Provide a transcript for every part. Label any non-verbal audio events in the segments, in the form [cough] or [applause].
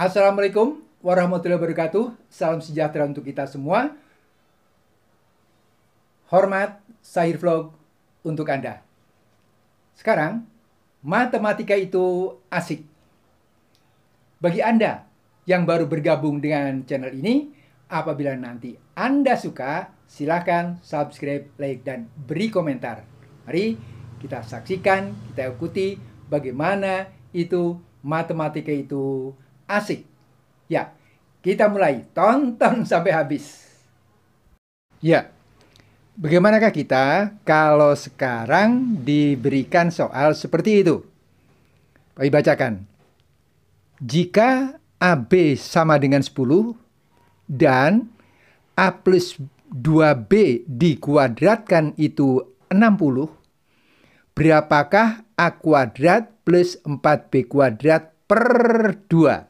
Assalamualaikum warahmatullahi wabarakatuh. Salam sejahtera untuk kita semua. Hormat Sahir Vlog untuk Anda. Sekarang, matematika itu asik. Bagi Anda yang baru bergabung dengan channel ini, apabila nanti Anda suka, silahkan subscribe, like, dan beri komentar. Mari kita saksikan, kita ikuti bagaimana itu matematika itu asik. Ya, kita mulai. Tonton [laughs] sampai habis. Ya, bagaimanakah kita kalau sekarang diberikan soal seperti itu? Kami bacakan. Jika AB sama dengan 10 dan A plus 2B dikuadratkan itu 60, berapakah A kuadrat plus 4B kuadrat per 2?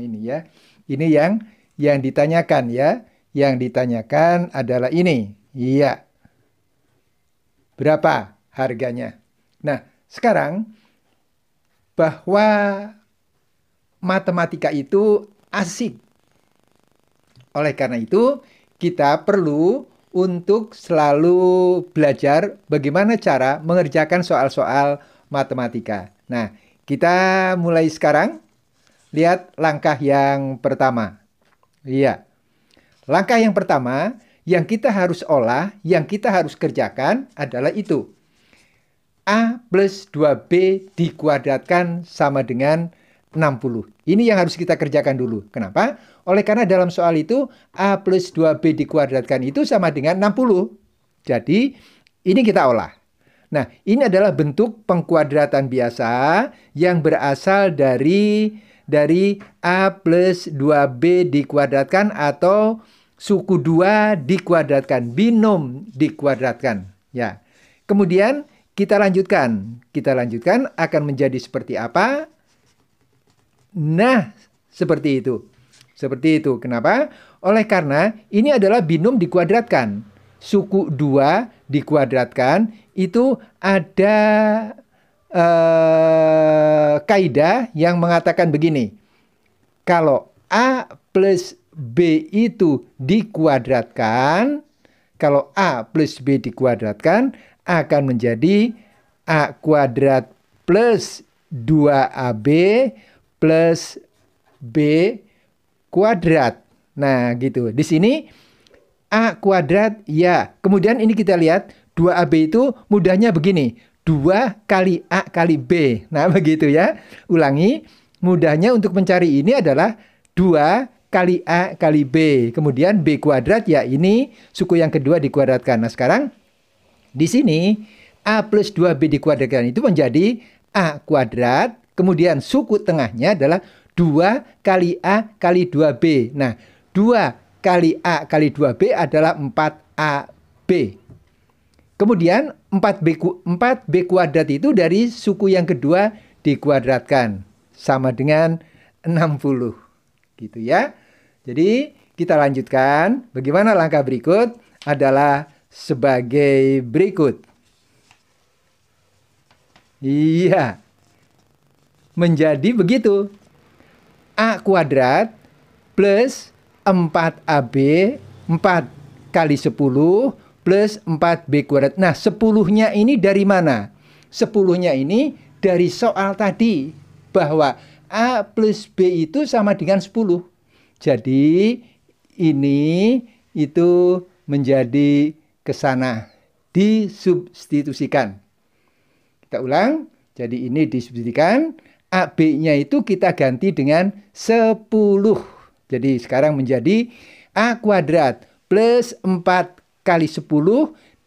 ini ya. Ini yang yang ditanyakan ya. Yang ditanyakan adalah ini. Iya. Berapa harganya? Nah, sekarang bahwa matematika itu asik. Oleh karena itu, kita perlu untuk selalu belajar bagaimana cara mengerjakan soal-soal matematika. Nah, kita mulai sekarang. Lihat langkah yang pertama. Iya. Langkah yang pertama yang kita harus olah, yang kita harus kerjakan adalah itu. A plus 2B dikuadratkan sama dengan 60. Ini yang harus kita kerjakan dulu. Kenapa? Oleh karena dalam soal itu A plus 2B dikuadratkan itu sama dengan 60. Jadi ini kita olah. Nah ini adalah bentuk pengkuadratan biasa yang berasal dari dari A plus 2B dikuadratkan atau suku 2 dikuadratkan, binom dikuadratkan. Ya. Kemudian kita lanjutkan. Kita lanjutkan akan menjadi seperti apa? Nah, seperti itu. Seperti itu. Kenapa? Oleh karena ini adalah binom dikuadratkan. Suku 2 dikuadratkan itu ada eh, kaidah yang mengatakan begini. Kalau A plus B itu dikuadratkan, kalau A plus B dikuadratkan akan menjadi A kuadrat plus 2AB plus B kuadrat. Nah, gitu. Di sini A kuadrat ya. Kemudian ini kita lihat 2AB itu mudahnya begini. 2 kali A kali B. Nah, [laughs] begitu ya. Ulangi, mudahnya untuk mencari ini adalah 2 kali A kali B. Kemudian B kuadrat, ya ini suku yang kedua dikuadratkan. Nah, sekarang di sini A plus 2B dikuadratkan itu menjadi A kuadrat. Kemudian suku tengahnya adalah 2 kali A kali 2B. Nah, 2 kali A kali 2B adalah 4AB. Kemudian 4B, 4B kuadrat itu dari suku yang kedua dikuadratkan. Sama dengan 60. Gitu ya. Jadi kita lanjutkan. Bagaimana langkah berikut adalah sebagai berikut. Iya. Menjadi begitu. A kuadrat plus 4AB 4 kali 10 plus 4B kuadrat. Nah, sepuluhnya ini dari mana? Sepuluhnya ini dari soal tadi bahwa A plus B itu sama dengan 10. Jadi ini itu menjadi kesana disubstitusikan. Kita ulang. Jadi ini disubstitusikan. AB-nya itu kita ganti dengan 10. Jadi sekarang menjadi A kuadrat plus 4 kali 10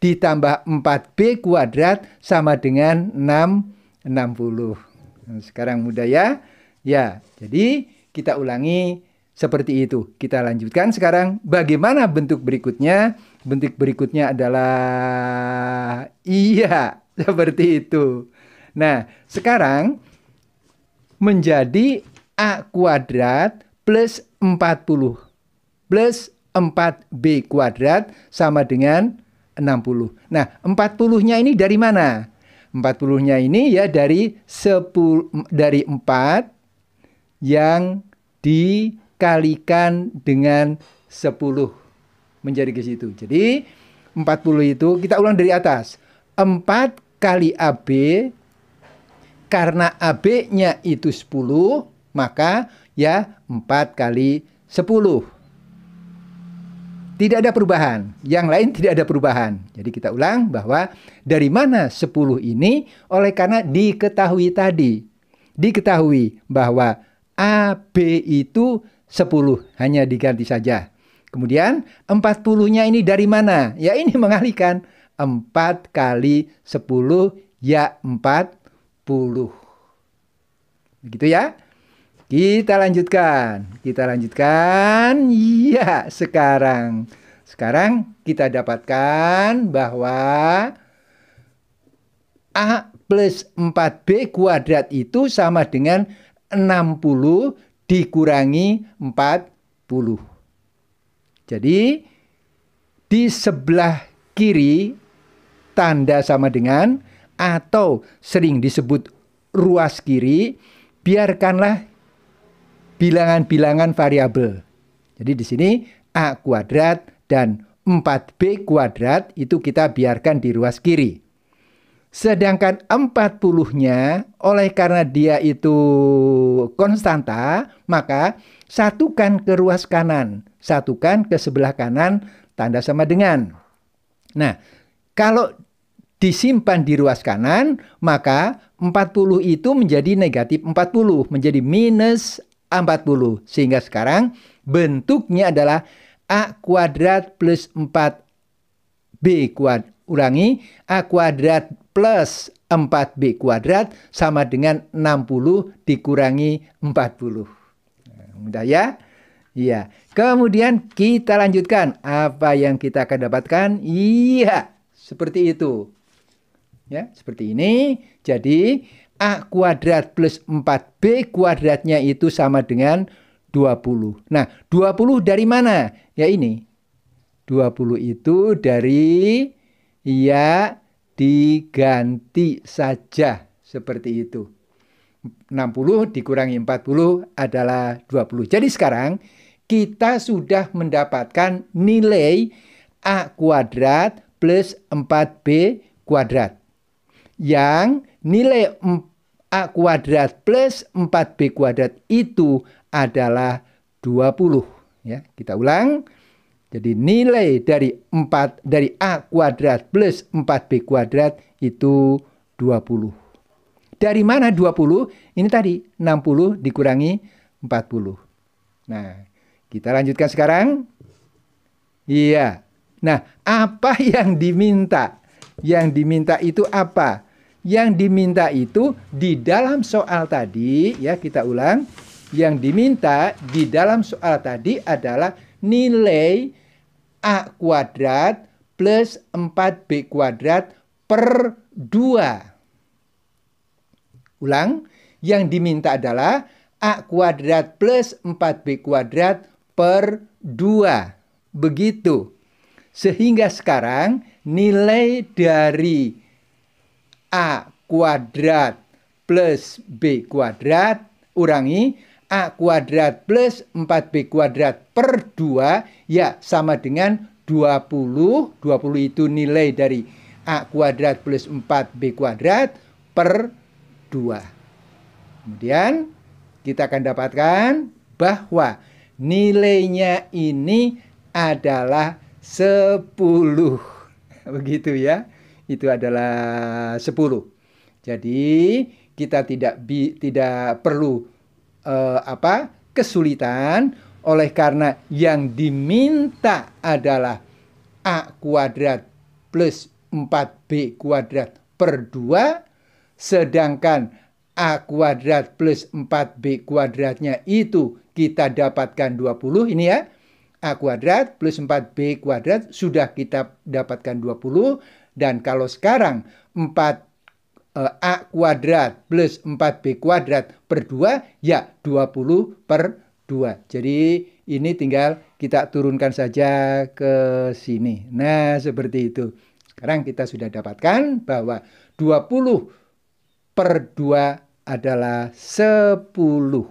ditambah 4B kuadrat sama dengan enam Nah, sekarang mudah ya. Ya, jadi kita ulangi seperti itu. Kita lanjutkan sekarang bagaimana bentuk berikutnya. Bentuk berikutnya adalah iya, [laughs] seperti itu. Nah, sekarang menjadi A kuadrat plus 40 plus 4B kuadrat sama dengan 60. Nah, 40-nya ini dari mana? 40-nya ini ya dari 10 dari 4 yang dikalikan dengan 10 menjadi ke situ. Jadi 40 itu kita ulang dari atas. 4 kali AB karena AB-nya itu 10, maka ya 4 kali 10 tidak ada perubahan. Yang lain tidak ada perubahan. Jadi kita ulang bahwa dari mana 10 ini oleh karena diketahui tadi. Diketahui bahwa A, B itu 10 hanya diganti saja. Kemudian 40-nya ini dari mana? Ya ini mengalihkan 4 kali 10 ya 40. Begitu ya. Kita lanjutkan. Kita lanjutkan. Iya, sekarang. Sekarang kita dapatkan bahwa A plus 4B kuadrat itu sama dengan 60 dikurangi 40. Jadi di sebelah kiri tanda sama dengan atau sering disebut ruas kiri, biarkanlah bilangan-bilangan variabel. Jadi di sini A kuadrat dan 4B kuadrat itu kita biarkan di ruas kiri. Sedangkan 40-nya oleh karena dia itu konstanta, maka satukan ke ruas kanan, satukan ke sebelah kanan tanda sama dengan. Nah, kalau disimpan di ruas kanan, maka 40 itu menjadi negatif 40, menjadi minus A40. Sehingga sekarang bentuknya adalah A kuadrat plus 4B kuadrat. Ulangi, A kuadrat plus 4B kuadrat sama dengan 60 dikurangi 40. Nah, mudah ya? Iya. Kemudian kita lanjutkan. Apa yang kita akan dapatkan? Iya, seperti itu. Ya, seperti ini. Jadi, A kuadrat plus 4B kuadratnya itu sama dengan 20. Nah, 20 dari mana? Ya ini. 20 itu dari ya diganti saja seperti itu. 60 dikurangi 40 adalah 20. Jadi sekarang kita sudah mendapatkan nilai A kuadrat plus 4B kuadrat. Yang nilai 4 A kuadrat plus 4B kuadrat itu adalah 20. Ya, kita ulang. Jadi nilai dari 4 dari A kuadrat plus 4B kuadrat itu 20. Dari mana 20? Ini tadi 60 dikurangi 40. Nah, kita lanjutkan sekarang. Iya. Nah, apa yang diminta? Yang diminta itu apa? Apa? yang diminta itu di dalam soal tadi ya kita ulang yang diminta di dalam soal tadi adalah nilai A kuadrat plus 4B kuadrat per 2. Ulang, yang diminta adalah A kuadrat plus 4B kuadrat per 2. Begitu. Sehingga sekarang nilai dari A kuadrat plus B kuadrat urangi A kuadrat plus 4B kuadrat per 2 ya sama dengan 20 20 itu nilai dari A kuadrat plus 4B kuadrat per 2 kemudian kita akan dapatkan bahwa nilainya ini adalah 10 [laughs] begitu ya itu adalah 10. Jadi kita tidak bi, tidak perlu uh, apa kesulitan oleh karena yang diminta adalah a kuadrat plus 4b kuadrat per 2 sedangkan a kuadrat plus 4b kuadratnya itu kita dapatkan 20 ini ya a kuadrat plus 4b kuadrat sudah kita dapatkan 20 dan kalau sekarang 4 eh, A kuadrat plus 4B kuadrat per 2, ya 20 per 2. Jadi ini tinggal kita turunkan saja ke sini. Nah, seperti itu. Sekarang kita sudah dapatkan bahwa 20 per 2 adalah 10.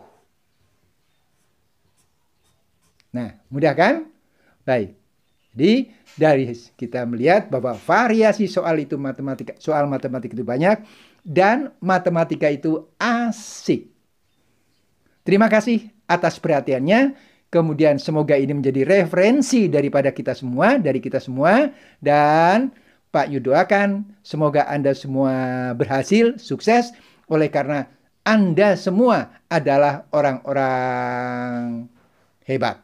Nah, mudah kan? Baik. Jadi dari kita melihat bahwa variasi soal itu matematika, soal matematika itu banyak dan matematika itu asik. Terima kasih atas perhatiannya. Kemudian semoga ini menjadi referensi daripada kita semua, dari kita semua. Dan Pak Yu akan semoga Anda semua berhasil, sukses. Oleh karena Anda semua adalah orang-orang hebat.